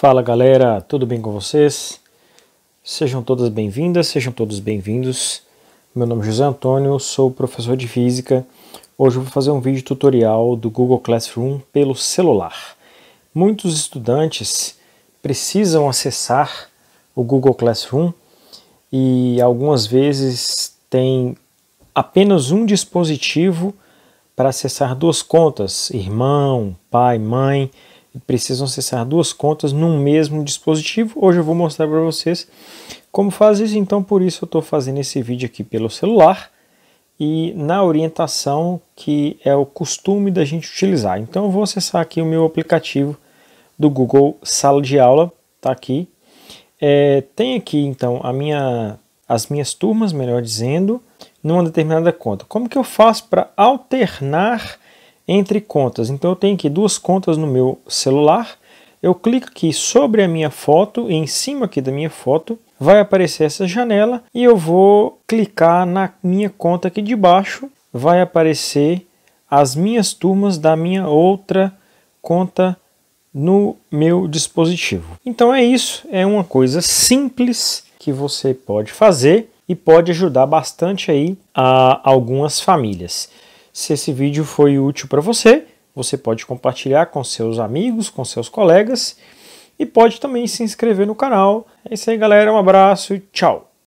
Fala galera, tudo bem com vocês? Sejam todas bem-vindas, sejam todos bem-vindos. Meu nome é José Antônio, sou professor de física. Hoje eu vou fazer um vídeo tutorial do Google Classroom pelo celular. Muitos estudantes precisam acessar o Google Classroom e algumas vezes tem apenas um dispositivo para acessar duas contas, irmão, pai, mãe precisam acessar duas contas num mesmo dispositivo. Hoje eu vou mostrar para vocês como faz isso, então por isso eu estou fazendo esse vídeo aqui pelo celular e na orientação que é o costume da gente utilizar. Então eu vou acessar aqui o meu aplicativo do Google Sala de Aula, está aqui. É, tem aqui então a minha, as minhas turmas, melhor dizendo, numa determinada conta. Como que eu faço para alternar entre contas. Então eu tenho aqui duas contas no meu celular. Eu clico aqui sobre a minha foto e em cima aqui da minha foto vai aparecer essa janela e eu vou clicar na minha conta aqui de baixo. Vai aparecer as minhas turmas da minha outra conta no meu dispositivo. Então é isso, é uma coisa simples que você pode fazer e pode ajudar bastante aí a algumas famílias. Se esse vídeo foi útil para você, você pode compartilhar com seus amigos, com seus colegas e pode também se inscrever no canal. É isso aí, galera. Um abraço e tchau!